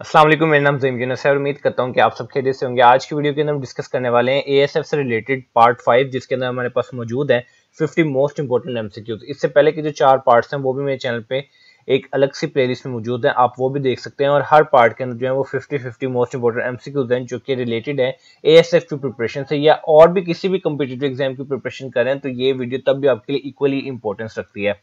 असलम मेरा नाम जईम यूनस है और उम्मीद करता हूँ कि आप सब खेरे से होंगे आज की वीडियो के अंदर हम डिस्कस करने वाले हैं एएसएफ से रिलेटेड पार्ट फाइव जिसके अंदर हमारे पास मौजूद है 50 मोस्ट इंपॉर्टेंट एमसीक्यूज इससे पहले के जो चार पार्ट्स हैं वो भी मेरे चैनल पे एक अलग सी प्लेलिस्ट में मौजूद है आप वो भी देख सकते हैं और हर पार्ट के अंदर जो है वो fifty fifty most important MCQs हैं जो कि रिलेटेड है ए एस एफ की प्रिपरेशन से या और भी किसी भी कम्पिटेटिव एग्जाम की प्रिपरेशन करें तो ये वीडियो तब भी आपके लिए इक्वली इंपॉर्टेंस रखती है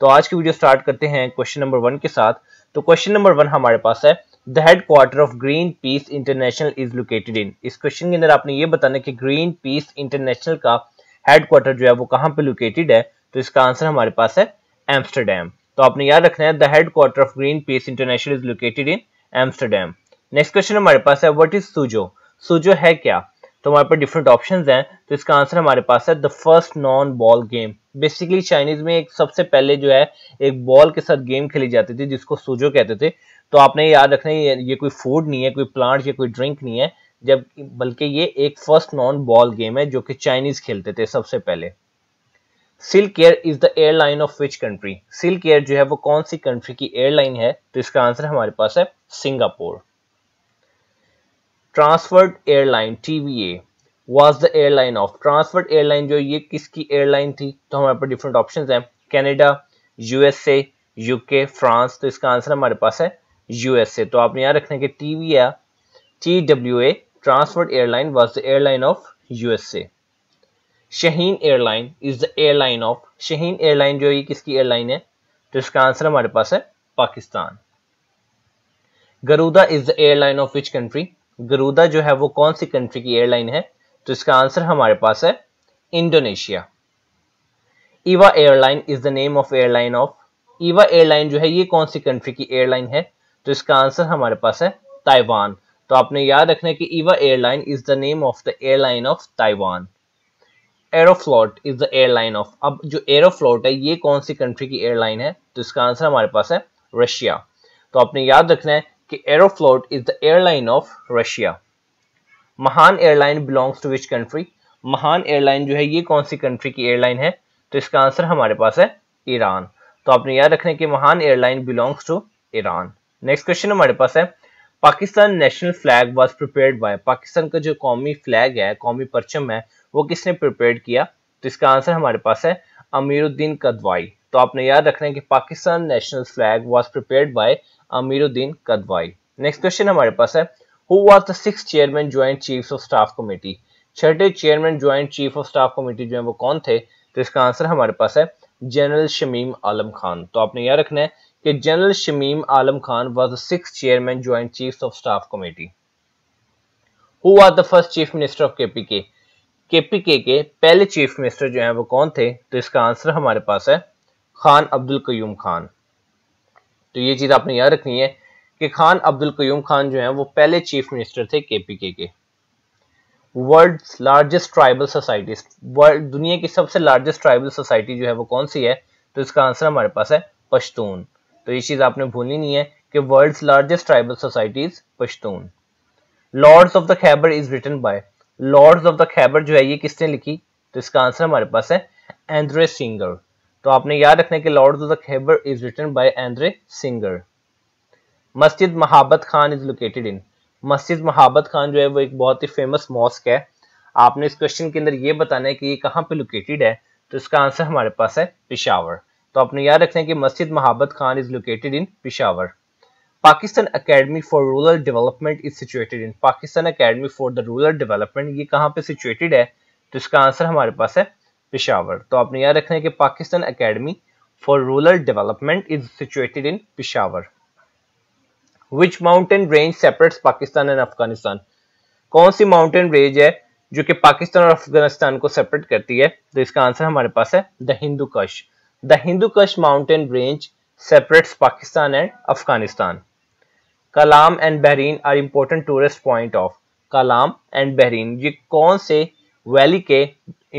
तो आज की वीडियो स्टार्ट करते हैं क्वेश्चन नंबर वन के साथ तो क्वेश्चन नंबर वन हमारे पास है the headquarter of Greenpeace International is located in इस क्वेश्चन के अंदर आपने ये बताना कि ग्रीन पीस इंटरनेशनल का हेडक्वार्टर जो है वो कहाँ पे लोकेटेड है तो इसका आंसर हमारे पास है एम्स्टरडेम तो आपने याद रखना है the headquarter of Greenpeace International is located in Amsterdam next question हमारे पास है वट इज सुजो सुजो है क्या तो हमारे पास डिफरेंट ऑप्शन हैं तो इसका आंसर हमारे पास है the first known ball game basically Chinese में एक सबसे पहले जो है एक बॉल के साथ गेम खेली जाती थी जिसको सुजो कहते थे तो आपने याद रखना ये, ये कोई फूड नहीं है कोई प्लांट या कोई ड्रिंक नहीं है जब बल्कि ये एक फर्स्ट नॉन बॉल गेम है जो कि चाइनीज खेलते थे सबसे पहले SilkAir is the airline of which country SilkAir जो है वो कौन सी कंट्री की एयरलाइन है तो इसका आंसर हमारे पास है Singapore Trans World airline TVA was the airline of Trans World airline जो ये किसकी एयरलाइन थी तो हमारे पास डिफरेंट ऑप्शन हैं कैनेडा यूएसए यूके फ्रांस तो इसका आंसर हमारे पास है यूएसए तो आपने याद रखना कि टी वी या T W A Trans World airline was the airline of USA Shaheen airline is the airline of Shaheen airline जो ये किसकी एयरलाइन है तो इसका आंसर हमारे पास है Pakistan Garuda is the airline of which country Garuda जो है वो कौन सी कंट्री की एयरलाइन है तो इसका आंसर हमारे पास है Indonesia EVA airline is the name of airline of EVA airline जो है ये कौन सी कंट्री की एयरलाइन है तो इसका आंसर हमारे पास है ताइवान तो आपने याद रखना है कि EVA airline is the name of the airline of Taiwan Aeroflot is the airline of अब जो एरोफ्लॉट है ये कौन सी कंट्री की एयरलाइन है तो इसका आंसर हमारे पास है रशिया तो आपने याद रखना है कि Aeroflot is the airline of Russia Mahan airline belongs to which country Mahan airline जो है ये कौन सी कंट्री की एयरलाइन है तो इसका आंसर हमारे पास है ईरान तो आपने याद है कि Mahan airline belongs to Iran next question हमारे पास है Pakistan national flag was prepared by Pakistan का जो कौमी फ्लैग है कौमी परचम है वो किसने प्रिपेयर किया तो इसका आंसर हमारे पास है अमीरुद्दीन कदवाई तो आपने याद रखना है कि Pakistan national flag was prepare by Amiruddin Kidwai next question हमारे पास है who was the six chairman joint chief of staff committee छठे chairman joint chief of staff committee जो है वो कौन थे तो इसका आंसर हमारे पास है जनरल शमीम आलम खान तो आपने याद रखना है कि general Shamim Alam Khan was the six chairman joint chief of staff committee who are the first chief minister of KPK KPK के पहले चीफ मिनिस्टर जो हैं वो कौन थे तो इसका आंसर हमारे पास है खान अब्दुल कयूम खान तो ये चीज़ आपने याद रखनी है कि खान अब्दुल कयूम खान जो हैं वो पहले चीफ मिनिस्टर थे केपीके के world largest tribal society world दुनिया की सबसे लार्जेस्ट ट्राइबल सोसाइटी जो है वो कौन सी है तो इसका आंसर हमारे पास है पश्तून तो ये चीज़ आपने भूलनी नहीं है कि world's largest tribal societies Pashtun lords of the Khyber is written by lords of the Khyber जो है ये किसने लिखी तो इसका आंसर हमारे पास है एंड्रे सिंगर तो आपने याद रखना कि lords of the Khyber is written by Andre Singer Masjid Mahabat Khan is located in Masjid Mahabat Khan जो है वो एक बहुत ही फेमस मॉस्क है आपने इस क्वेश्चन के अंदर ये बताना है कि ये कहाँ पे लोकेटेड है तो इसका आंसर हमारे पास है पिशावर तो आपने याद रखना है कि Masjid Mahabat Khan is located in Peshawar Pakistan academy for rural development is situated in Pakistan academy for the rural development ये कहाँ पे सिचुएटेड है तो इसका आंसर हमारे पास है पिशावर तो आपने याद रखना है कि Pakistan academy for rural development is situated in Peshawar which mountain range separates Pakistan and Afghanistan कौन सी माउंटेन रेंज है जो कि पाकिस्तान और अफगानिस्तान को सेपरेट करती है तो इसका आंसर हमारे पास है द हिंदू कश The Hindu Kush mountain range separates Pakistan and Afghanistan. Kalam and Bahrain are important tourist point of Kalam and Bahrain ये कौन से वैली के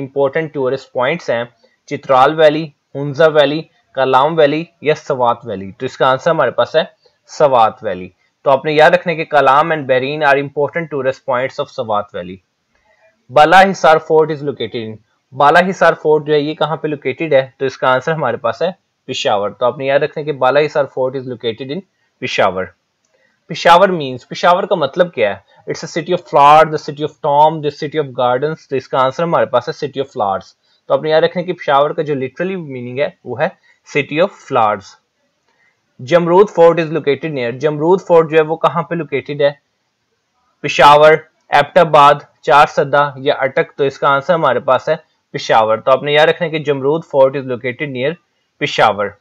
इम्पोर्टेंट टूरिस्ट पॉइंट हैं Chitral valley Hunza valley Kalam valley या सवात वैली तो इसका आंसर हमारे पास है सवात वैली तो आपने याद रखने के Kalam and Bahrain are important tourist point of Swat valley Bala Hisar fort is located in Bala Hisar fort जो है ये कहाँ पे लोकेटेड है तो इसका आंसर हमारे पास है पिशावर तो आपने याद रखना कि Bala Hisar fort is located in Peshawar Peshawar means Peshawar का मतलब क्या है it's a city of flower the city of tomb the city of garden तो इसका आंसर हमारे पास है सिटी ऑफ फ्लावर्स तो आपने याद रखना कि पिशावर का जो लिटरली मीनिंग है वो है city of flowers Jamrud fort is located near Jamrud fort जो है वो कहाँ पे लोकेटेड है पिशावर एबटाबाद चार सदा या अटक तो इसका आंसर हमारे पास है पिशावर तो आपने याद रखना है कि Jamrud fort is located near Peshawar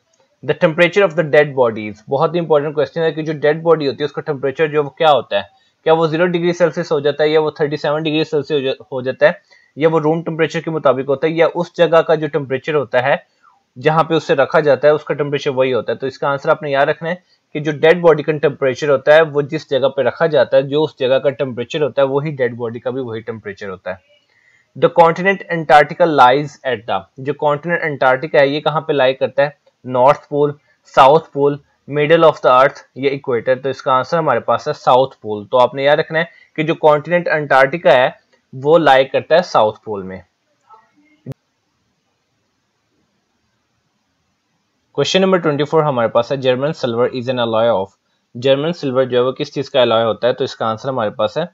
the temperature of the dead bodies बहुत ही इंपॉर्टेंट क्वेश्चन है कि जो डेड बॉडी होती है उसका टेम्परेचर जो क्या होता है क्या वो जीरो डिग्री सेल्सियस हो जाता है या वो थर्टी सेवन डिग्री सेल्सियस हो जाता है या वो रूम टेम्परेचर के मुताबिक होता है या उस जगह का जो टेम्परेचर होता है जहां पे उससे रखा जाता है उसका टेम्परेचर वही होता है तो इसका आंसर आपने याद रखना है कि जो डेड बॉडी का टेम्परेचर होता है वो जिस जगह पे रखा जाता है जो उस जगह का टेम्परेचर होता है वही डेड बॉडी का भी वही टेम्परेचर होता है the continent Antarctica lies at the जो कॉन्टिनेंट एंटार्टिका है ये कहाँ पे लाई करता है north pole south pole middle of the earth या इक्वेटर तो इसका आंसर हमारे पास है साउथ पोल तो आपने याद रखना है कि जो कॉन्टिनेंट अंटार्कटिका है वो लाई करता है साउथ पोल में क्वेश्चन नंबर ट्वेंटी फोर हमारे पास है German silver is an alloy of German silver जो है वो किस चीज का अलॉय होता है तो इसका आंसर हमारे पास है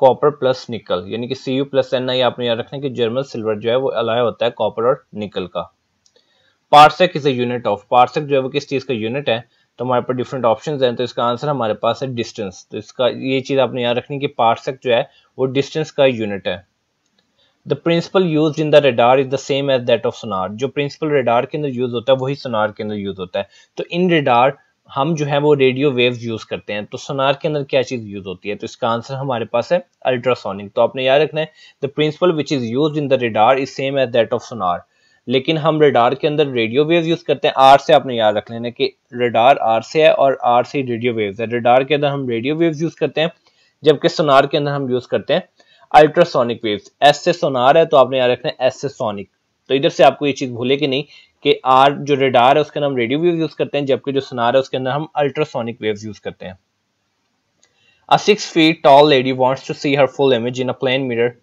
कॉपर प्लस निकल यानी कि C U plus N I आपने याद रखना कि जर्मल सिल्वर जो है वो अलाय होता है कॉपर और निकल का parsec is a unit of parsec जो है वो किस चीज़ का यूनिट है तो हमारे पास डिफरेंट ऑप्शन हैं तो इसका आंसर हमारे पास है डिस्टेंस तो इसका ये चीज़ आपने याद रखनी कि पार्सेक जो है वो डिस्टेंस का यूनिट है the principle use in the radar is the same as that of sonar जो प्रिंसिपल रेडार के अंदर यूज होता है वही सोनार के अंदर यूज होता है तो इन रेडार हम जो है वो रेडियो वेव यूज़ करते हैं तो सोनार के अंदर क्या चीज़ यूज़ होती है तो इसका आंसर हमारे पास है अल्ट्रासोनिक तो आपने याद रखना है the principle which is use in the radar is same as that of sonar लेकिन हम रेडार के अंदर रेडियो वेव यूज़ करते हैं आर से आपने याद रख लेना कि रेडार आर से है और आर से रेडियो वेव है रेडार के अंदर हम रेडियो वेव यूज़ करते हैं जबकि सोनार के अंदर हम यूज़ करते हैं अल्ट्रासोनिक वेव्स एस से सोनार है तो आपने याद रखना है एस से सोनिक तो इधर से आपको ये चीज़ भूले कि नहीं कि आर जो रेडार है उसके अंदर हम रेडियो वेव यूज करते हैं जबकि जो सुनार है उसके अंदर हम अल्ट्रासोनिक वेव यूज करते हैं a six feet tall lady wants to see her full image in a plane mirror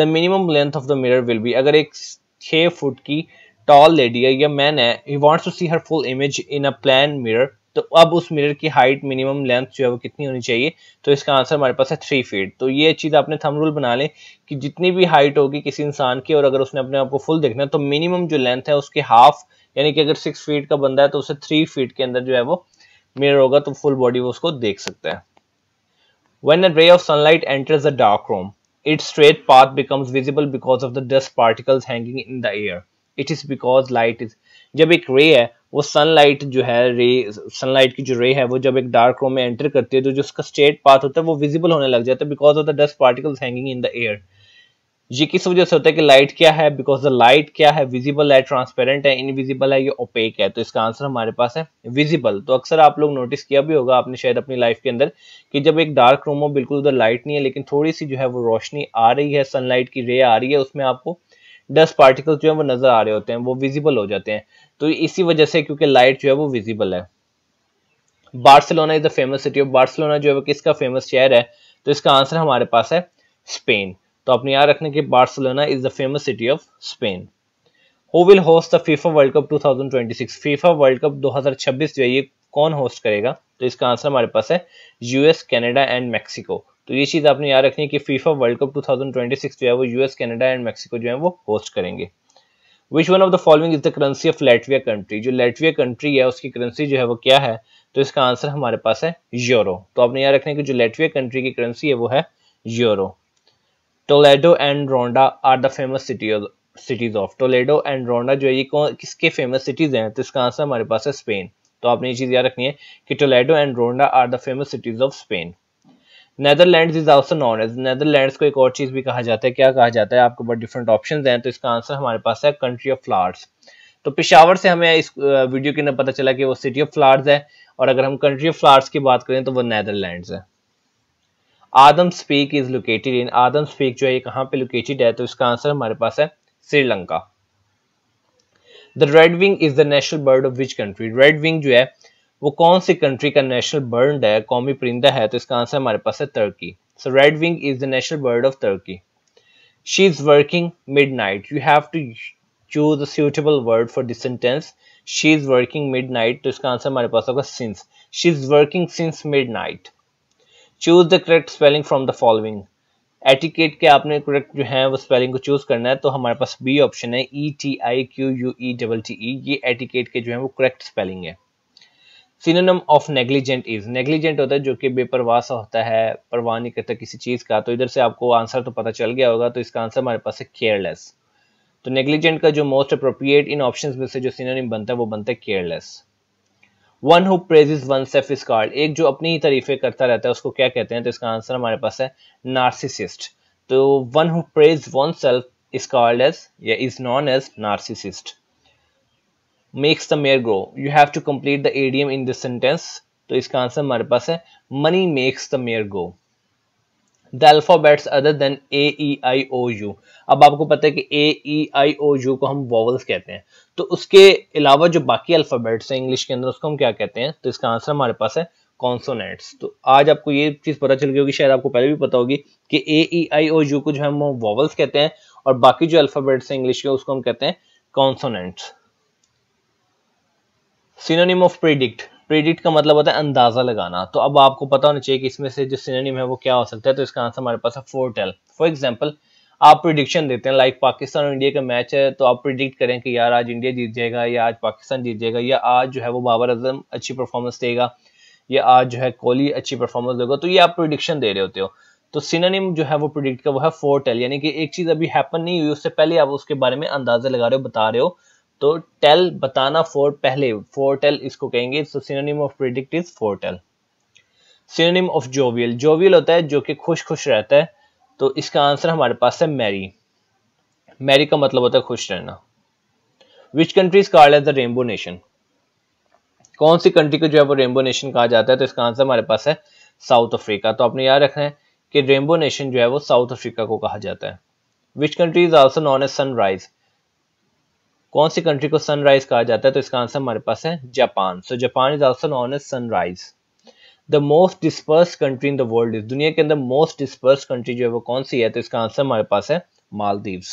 the minimum length of the mirror will be अगर एक छह फुट की टॉल लेडी है या मैन है he wants to see her full image in a plan mirror तो अब उस मिरर की हाइट मिनिमम लेंथ जो है वो कितनी होनी चाहिए तो इसका आंसर हमारे पास है थ्री फीट तो ये चीज़ आपने थम रूल बना लें कि जितनी भी हाइट होगी किसी इंसान की और अगर उसने अपने आप को फुल देखना है तो मिनिमम जो लेंथ है उसके हाफ यानी कि अगर सिक्स फीट का बंदा है तो उसे थ्री फीट के अंदर जो है वो मिरर होगा तो फुल बॉडी वो उसको देख सकता है when ray of sunlight sunlight enters dark room room straight path becomes visible because of the dust particles hanging in the air it is because light is जब एक रे है वो सनलाइट जो है रे सनलाइट की जो रे है वो जब एक डार्क रूम में एंटर करती है तो जो उसका स्ट्रेट पाथ होता है वो विजिबल होने लग जाता है because of the dust particles hanging in the air ये किस वजह से होता है कि लाइट क्या है बिकॉज द लाइट क्या है विजिबल है ट्रांसपेरेंट है इनविजिबल है ये ओपेक है तो इसका आंसर हमारे पास है विजिबल तो अक्सर आप लोग नोटिस किया भी होगा आपने शायद अपनी लाइफ के अंदर कि जब एक डार्क रूम हो बिल्कुल उधर लाइट नहीं है लेकिन थोड़ी सी जो है वो रोशनी आ रही है सनलाइट की रे आ रही है उसमें आपको डस्ट पार्टिकल जो है वो नज़र आ रहे होते हैं वो विजिबल हो जाते हैं तो इसी वजह से क्योंकि लाइट जो है वो विजिबल है Barcelona is the famous city of Barcelona जो है वो किसका फेमस शहर है तो इसका आंसर हमारे पास है स्पेन तो आपने याद रखना कि Barcelona is the famous city of Spain who will host the FIFA world cup 2026 FIFA world cup 2026 जो है ये कौन होस्ट करेगा तो इसका आंसर हमारे पास है यूएस कनाडा एंड मेक्सिको तो ये चीज़ आपने याद रखनी है कि फीफा वर्ल्ड कप 2026 जो है वो यूएस कनाडा एंड मेक्सिको जो है वो होस्ट करेंगे which one of the following is the currency of Latvia country जो लेटविया कंट्री है उसकी करेंसी जो है वो क्या है तो इसका आंसर हमारे पास है यूरो तो आपने याद रखना है कि जो लेटविया कंट्री की करेंसी है वो है euro Toledo and Ronda are the famous city cities of Toledo and Ronda जो है ये कौन किसके फेमस सिटीज हैं तो इसका आंसर हमारे पास है स्पेन तो आपने ये चीज़ याद रखनी है कि Toledo and Ronda are the famous cities of Spain Netherland is also known as Netherland को एक और चीज़ भी कहा जाता है क्या कहा जाता है आपके पास डिफरेंट ऑप्शन हैं तो इसका आंसर हमारे पास है कंट्री ऑफ फ्लावर्स तो पिशावर से हमें इस वीडियो के अंदर पता चला कि वो सिटी ऑफ फ्लावर्स है और अगर हम कंट्री ऑफ फ्लावर्स की बात करें तो वो नैदरलैंड है Adam's Peak is located in Adam's Peak जो है ये कहाँ पे लोकेटेड है तो इसका आंसर हमारे पास है Sri Lanka the red wing is the national bird of which country red wing जो है वो कौन सी कंट्री का नेशनल बर्ड है कौमी परिंदा है तो इसका आंसर हमारे पास है Turkey so red wing is the national bird of Turkey she is working midnight you have to choose a word for this she is working midnight तो इसका आंसर हमारे पास होगा she is working since midnight choose the correct spelling from the following etiquette के आपने correct जो है वो स्पेलिंग को चूज करना है तो हमारे पास बी ऑप्शन है E T I Q U E double T E ये एटिकेट के जो है वो करेक्ट स्पेलिंग है synonym of negligent is negligent होता है जो कि बेपरवाह सा होता है परवाह नहीं करता किसी चीज़ का तो इधर से आपको आंसर तो पता चल गया होगा तो इसका आंसर हमारे पास है केयरलेस तो नेग्लिजेंट का जो मोस्ट अप्रोप्रिएट इन ऑप्शन में से जो सिनोनिम बनता है वो बनता है careless one who praises oneself is called एक जो अपनी ही तरीफे करता रहता है उसको क्या कहते हैं तो इसका आंसर हमारे पास है नार्सिसिस्ट तो one who praise oneself is called as या is known as narcissist makes the mare grow you have to complete the idiom in this sentence तो इसका आंसर हमारे पास है money makes the mare grow the alphabets other than A E I O U अब आपको पता है कि ए ई आई ओ यू को हम वॉवल्स कहते हैं तो उसके अलावा जो बाकी अल्फाबेट्स हैं इंग्लिश के अंदर उसको हम क्या कहते हैं तो इसका आंसर हमारे पास है कॉन्सोनेट्स तो आज आपको ये चीज़ पता चल गई होगी शायद आपको पहले भी पता होगी कि ए ई आई ओ यू को जो है हम वॉवल्स कहते हैं और बाकी जो अल्फाबेट्स हैं इंग्लिश के उसको हम कहते हैं consonants synonym of predict predict का मतलब होता है अंदाज़ा लगाना तो अब आपको पता होना चाहिए कि इसमें से जो सिनोनिम है वो क्या हो सकता है तो इसका आंसर हमारे पास है फोर टेल फॉर एग्जाम्पल आप प्रिडिक्शन देते हैं लाइक पाकिस्तान और इंडिया का मैच है तो आप प्रिडिक्ट करें कि यार आज इंडिया जीत जाएगा या आज पाकिस्तान जीत जाएगा या आज जो है वो बाबर अजम अच्छी परफॉर्मेंस देगा या आज जो है कोहली अच्छी परफॉर्मेंस देगा तो ये आप प्रिडिक्शन दे रहे होते हो तो सिनोनिम जो है वो प्रिडिक्ट का वो है फोर टेल यानी कि एक चीज़ अभी हैपन नहीं हुई उससे पहले आप उसके बारे में अंदाजा लगा रहे हो बता रहे हो तो टेल बताना फोर पहले फोर टेल इसको कहेंगे so synonym of predict is foretell synonym of jovial jovial होता है जो कि खुश खुश रहता है तो इसका आंसर हमारे पास है मैरी मैरी का मतलब होता है खुश रहना which countries called as the rainbow nation कौन सी कंट्री को जो है वो रेनबो नेशन कहा जाता है तो इसका आंसर हमारे पास है साउथ अफ्रीका तो आपने याद रखना है कि रेनबो नेशन जो है वो साउथ अफ्रीका को कहा जाता है which country is also known as sunrise कौन सी कंट्री को सनराइज कहा जाता है तो इसका आंसर हमारे पास है Japan so Japan is also known as sunrise the most disperse country in the world is दुनिया के अंदर मोस्ट डिस्पर्स कंट्री जो है वो कौन सी है तो इसका आंसर हमारे पास है Maldives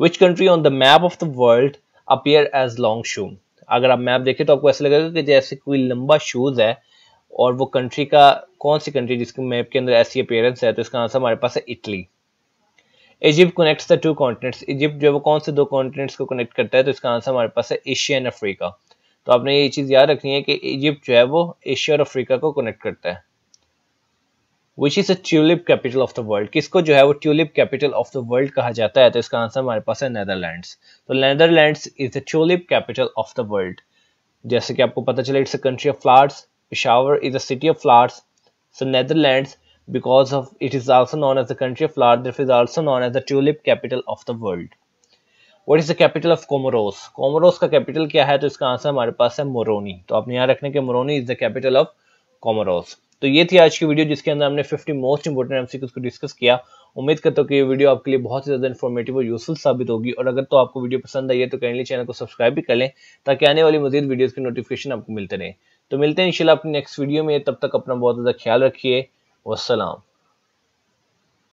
which country on the map of the world appear as long shoe अगर आप मैप देखें तो आपको ऐसा लगेगा कि जैसे कोई लंबा शूज है और वो कंट्री का कौन सी कंट्री जिसके मैप के अंदर ऐसी अपेयरेंस है तो इसका आंसर हमारे पास है Italy Egypt connects the two continents Egypt जो है वो कौन से दो कॉन्टिनेंट्स को कनेक्ट करता है तो इसका आंसर हमारे पास है एशिया एंड अफ्रीका तो आपने ये चीज़ याद रखनी है कि इजिप्ट जो है वो एशिया और अफ्रीका को कनेक्ट करता है which is a tulip capital of the world किसको जो है वो tulip capital of the world कहा जाता है तो इसका आंसर हमारे पास है नैदरलैंड तो Netherland is the tulip capital of the world जैसे कि आपको पता चले it's a country of flowers Peshawar is a city of flowers so Netherlands because of it is also known as the country of flowers. It is also known as the tulip capital of the world. what is the capital of comoros comoros ka capital kya hai to iska answer hamare paas hai moroni to aap yahan rakhne ke moroni is the capital of comoros तो ये थी आज की video जिसके अंदर हमने 50 most important MCQs को discuss किया उम्मीद करता हूँ कि ये वीडियो आपके लिए बहुत ही ज़्यादा इन्फॉर्मेटिव और यूजफुल साबित होगी और अगर तो आपको वीडियो पसंद आई है तो कैंडली चैनल को सब्सक्राइब भी कर लें ताकि आने वाली मजीद वीडियोज़ की नोटिफिकेशन आपको मिलते रहे तो मिलते हैं इंशाल्लाह अपनी नेक्स्ट वीडियो में तब तक अपना बहुत ज़्यादा ख्याल रखिए والسلام